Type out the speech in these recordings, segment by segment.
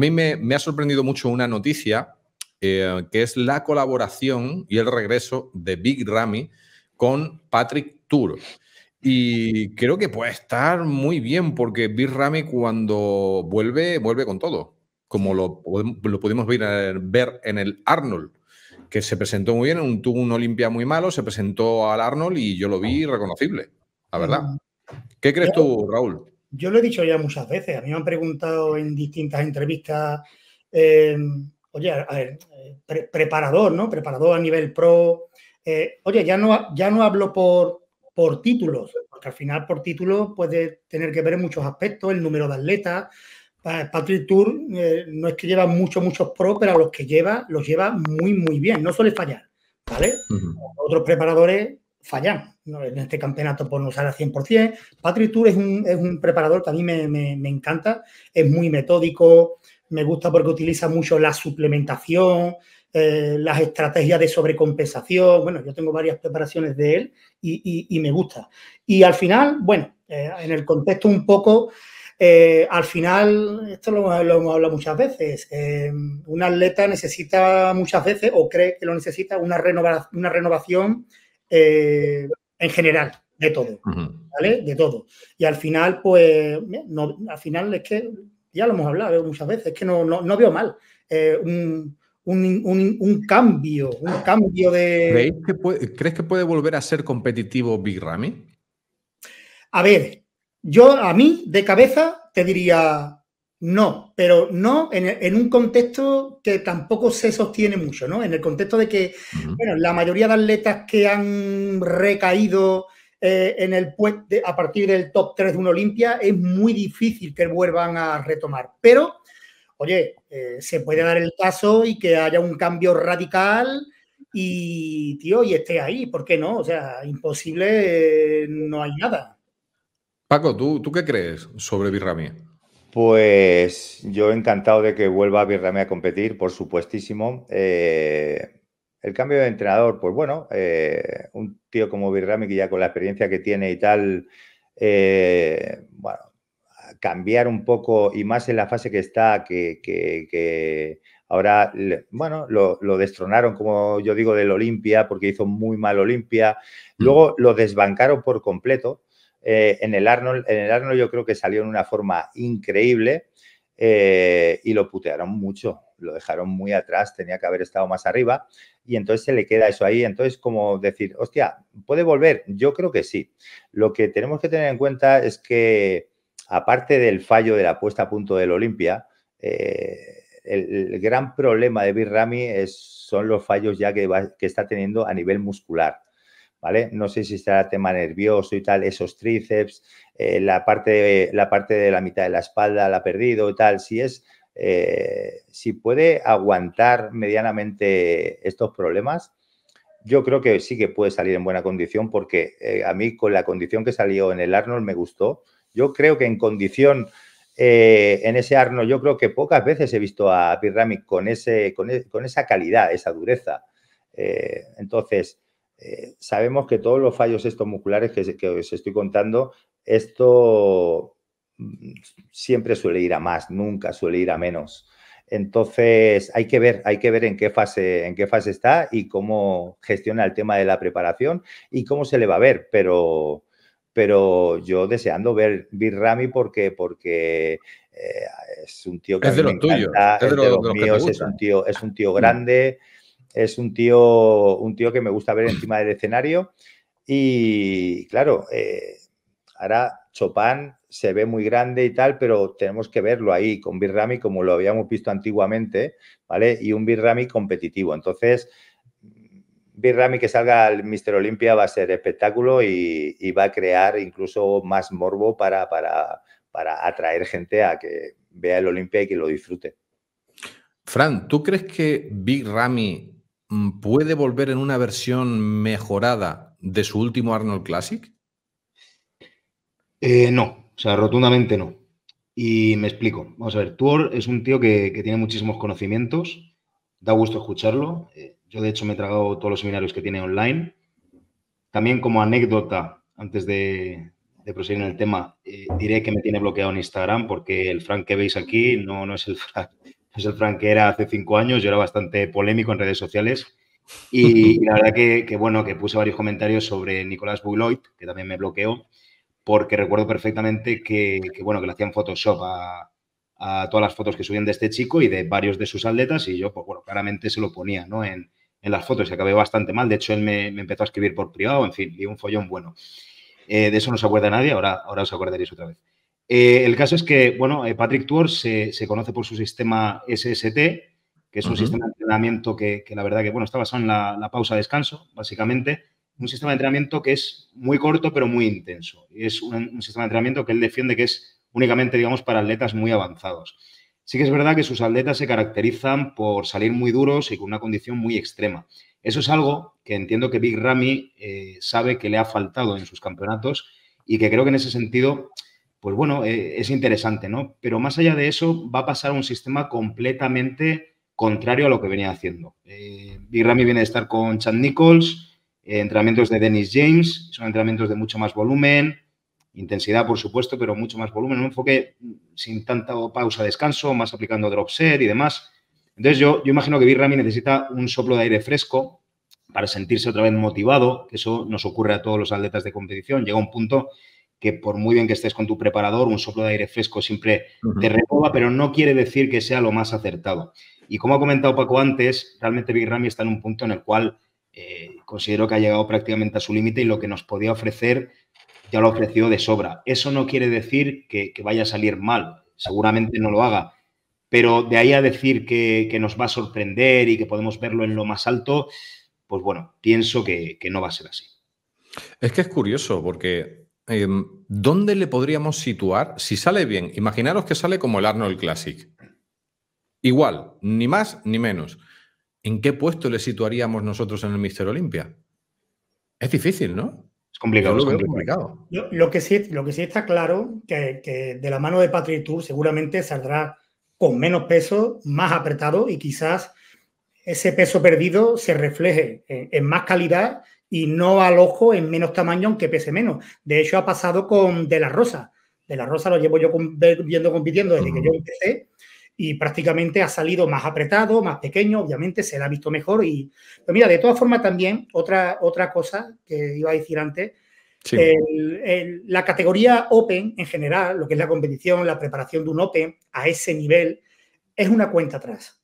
A mí me, ha sorprendido mucho una noticia eh, que es la colaboración y el regreso de Big Ramy con Patrick Tour. Y creo que puede estar muy bien porque Big Ramy cuando vuelve, vuelve con todo, como lo, pudimos eh, ver, en el Arnold que se presentó muy bien, un, tuvo un Olimpia muy malo, se presentó al Arnold y yo lo vi reconocible, la verdad. Mm. ¿Qué crees tú, Raúl? yo lo he dicho ya muchas veces, a mí me han preguntado en distintas entrevistas, em, oye, a ver, eh, preparador, ¿no? Preparador a nivel pro. Eh, oye, ya no, ya no hablo por, por títulos, porque al final por títulos puede tener que ver en muchos aspectos, el número de atletas. Patrick Tour eh, no es que lleva muchos, muchos pro, pero a los que lleva, los lleva muy, muy bien, no suele fallar, ¿vale? Otros preparadores fallar en este campeonato por no usar al 100%. Patrick Tour es un, preparador que a mí me, encanta, es muy metódico, me gusta porque utiliza mucho la suplementación, eh, las estrategias de sobrecompensación. Bueno, yo tengo varias preparaciones de él y, me gusta. Y al final, bueno, eh, en el contexto un poco... Eh, al final, esto lo, hemos hablado muchas veces, un atleta necesita muchas veces o cree que lo necesita una, renovación, una renovación eh, en general, de todo, ¿vale? De todo. Y al final, pues, al final es que, ya lo hemos hablado muchas veces, es que no, no, veo mal eh, un, cambio, un cambio de... ¿Crees que puede volver a ser competitivo Big Ramy? A ver, yo a mí de cabeza te diría, no, pero no en, un contexto que tampoco se sostiene mucho, ¿no? En el contexto de que, bueno, la mayoría de atletas que han recaído eh, en el puente a partir del top 3 de una Olimpia es muy difícil que vuelvan a retomar. Pero, oye, eh, se puede dar el caso y que haya un cambio radical y, tío, y esté ahí, ¿por qué no? O sea, imposible, eh, no hay nada. Paco, ¿tú, ¿tú qué crees sobre Birramia? Pues yo encantado de que vuelva a a competir, por supuestísimo. Eh, el cambio de entrenador, pues bueno, eh, un tío como Birrami, que ya con la experiencia que tiene y tal, eh, bueno, cambiar un poco y más en la fase que está, que, ahora, bueno, lo, lo, destronaron, como yo digo, del Olimpia, porque hizo muy mal Olimpia. Mm. Luego lo desbancaron por completo. Eh, en el Arnold. En el yo creo que salió en una forma increíble eh, y lo putearon mucho, lo dejaron muy atrás, tenía que haber estado más arriba y entonces se le queda eso ahí. Entonces, como decir, hostia, ¿puede volver? Yo creo que sí. Lo que tenemos que tener en cuenta es que, aparte del fallo de la puesta a punto del Olimpia, eh, el, gran problema de Birrami es, son los fallos ya que está teniendo a nivel muscular. No sé si será tema nervioso y tal, esos tríceps, eh, la, parte de, la parte de la mitad de la espalda la ha perdido y tal, si es, eh, si puede aguantar medianamente estos problemas, yo creo que sí que puede salir en buena condición porque eh, a mí con la condición que salió en el Arnold me gustó. Yo creo que en condición... en ese Arnold yo creo que pocas veces he visto a Pyramid con, ese, con, e, con esa calidad, esa dureza. entonces, eh, sabemos que todos los fallos estos musculares que, os estoy contando, esto mm, siempre suele ir a más, nunca suele ir a menos. Entonces, hay que ver, hay que ver en qué fase, en qué fase está y cómo gestiona el tema de la preparación y cómo se le va a ver, pero, pero yo deseando ver Birrami porque, porque eh, es un tío que es es, de, los, míos, es un tío, es un tío mm. grande es un tío, un tío que me gusta ver encima del escenario. Y claro, eh, ahora Chopin se ve muy grande y tal, pero tenemos que verlo ahí con Birrami como lo habíamos visto antiguamente, ¿vale? Y un Birrami competitivo. Entonces, Birrami que salga al Mister Olympia va a ser espectáculo y, va a crear incluso más morbo para, para, para atraer gente a que vea el Olympia y que lo disfrute. Fran, ¿tú crees que Big Ramy Mm, puede volver en una versión mejorada de su último Arnold Classic? Eh, no, o sea, rotundamente no. Y me explico. Vamos a ver, Tuor es un tío que, tiene muchísimos conocimientos, da gusto escucharlo. Eh, yo, de hecho, me he tragado todos los seminarios que tiene online. También como anécdota, antes de, de proseguir en el tema, eh, diré que me tiene bloqueado en Instagram porque el Frank que veis aquí no, no es el Frank es el Frank que era hace cinco años, yo era bastante polémico en redes sociales y, la verdad que, bueno, que puse varios comentarios sobre Nicolás Bouloid, que también me bloqueó, porque recuerdo perfectamente que, bueno, que le hacían Photoshop a, todas las fotos que subían de este chico y de varios de sus atletas y yo, pues bueno, claramente se lo ponía, ¿no? En, las fotos y acabé bastante mal, de hecho él me, empezó a escribir por privado, en fin, y un follón bueno. Eh, de eso no se acuerda nadie, ahora, ahora os acordaréis otra vez. Eh, el caso es que, bueno, eh, Patrick Tours se, conoce por su sistema SST, que es un sistema de entrenamiento que, la verdad que, bueno, está basado en la, pausa-descanso, básicamente. Un sistema de entrenamiento que es muy corto, pero muy intenso. Es un, sistema de entrenamiento que él defiende que es únicamente, digamos, para atletas muy avanzados. Sí que es verdad que sus atletas se caracterizan por salir muy duros y con una condición muy extrema. Eso es algo que entiendo que Big Ramy eh, sabe que le ha faltado en sus campeonatos y que creo que en ese sentido pues bueno, eh, es interesante, ¿no? Pero más allá de eso, va a pasar un sistema completamente contrario a lo que venía haciendo. Eh, viene de estar con Chad Nichols, eh, entrenamientos de Dennis James, son entrenamientos de mucho más volumen, intensidad, por supuesto, pero mucho más volumen, un enfoque sin tanta pausa, descanso, más aplicando drop set y demás. Entonces, yo, yo imagino que Big necesita un soplo de aire fresco para sentirse otra vez motivado, que eso nos ocurre a todos los atletas de competición. Llega un punto que por muy bien que estés con tu preparador, un soplo de aire fresco siempre te renova, pero no quiere decir que sea lo más acertado. Y como ha comentado Paco antes, realmente Big Ramy está en un punto en el cual eh, considero que ha llegado prácticamente a su límite y lo que nos podía ofrecer ya lo ofreció de sobra. Eso no quiere decir que, vaya a salir mal, seguramente no lo haga, pero de ahí a decir que, nos va a sorprender y que podemos verlo en lo más alto, pues bueno, pienso que no va a ser así. Es que es curioso porque Em, ¿dónde le podríamos situar si sale bien? Imaginaros que sale como el Arnold Classic. Igual, ni más ni menos. ¿En qué puesto le situaríamos nosotros en el Mister Olimpia? Es difícil, ¿no? Es complicado. Lo, que sí, lo que sí está claro, que, que de la mano de Patrick Tour seguramente saldrá con menos peso, más apretado y quizás ese peso perdido se refleje en más calidad y no al ojo en menos tamaño aunque pese menos. De hecho, ha pasado con De La Rosa. De La Rosa lo llevo yo viendo compitiendo desde que yo empecé y prácticamente ha salido más apretado, más pequeño, obviamente se la ha visto mejor. Y pues mira, de todas formas también, otra, otra cosa que iba a decir antes, la categoría Open en general, lo que es la competición, la preparación de un Open a ese nivel, es una cuenta atrás.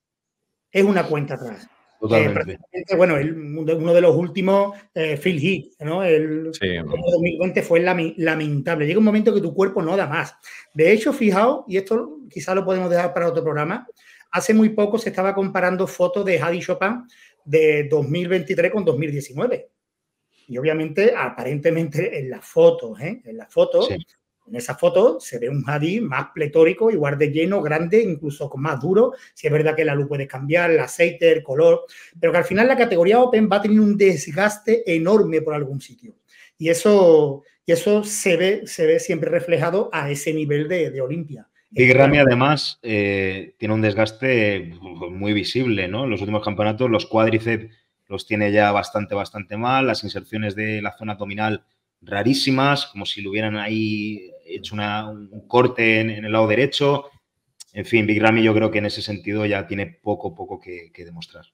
Es una cuenta atrás. Eh, bueno, uno de los últimos, eh, Phil Heath, ¿no? El, 2020 fue lamentable. Llega un momento que tu cuerpo no da más. De hecho, fijaos, y esto quizás lo podemos dejar para otro programa, hace muy poco se estaba comparando fotos de Hadi Chopin de 2023 con 2019. Y obviamente, aparentemente en las fotos, ¿eh? en las fotos, en esa foto se ve un Hadi más pletórico, igual de lleno, grande, incluso más duro. Si es verdad que la luz puede cambiar, el aceite, el color, pero que al final la categoría Open va a tener un desgaste enorme por algún sitio. Y eso, eso se, ve, se ve siempre reflejado a ese nivel de, Olimpia. Big eh, Ramy además eh, tiene un desgaste pues, muy visible, ¿no? En los últimos campeonatos los cuádriceps los tiene ya bastante, bastante mal, las inserciones de la zona abdominal rarísimas, como si lo hubieran ahí hecho un corte en, el lado derecho. En fin, Big Ramy yo creo que en ese sentido ya tiene poco, poco que, demostrar.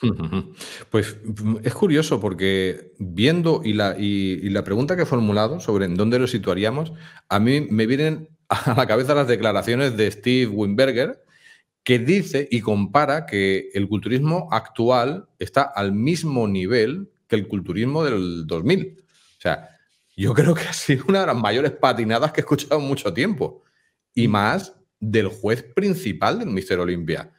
Pues es curioso porque viendo y la, y, y la pregunta que he formulado sobre en dónde lo situaríamos, a mí me vienen a la cabeza las declaraciones de Steve Winberger que dice y compara que el culturismo actual está al mismo nivel que el culturismo del 2000. O sea, yo creo que ha sido una de las mayores patinadas que he escuchado en mucho tiempo. Y mm. más del juez principal del Mister Olimpia.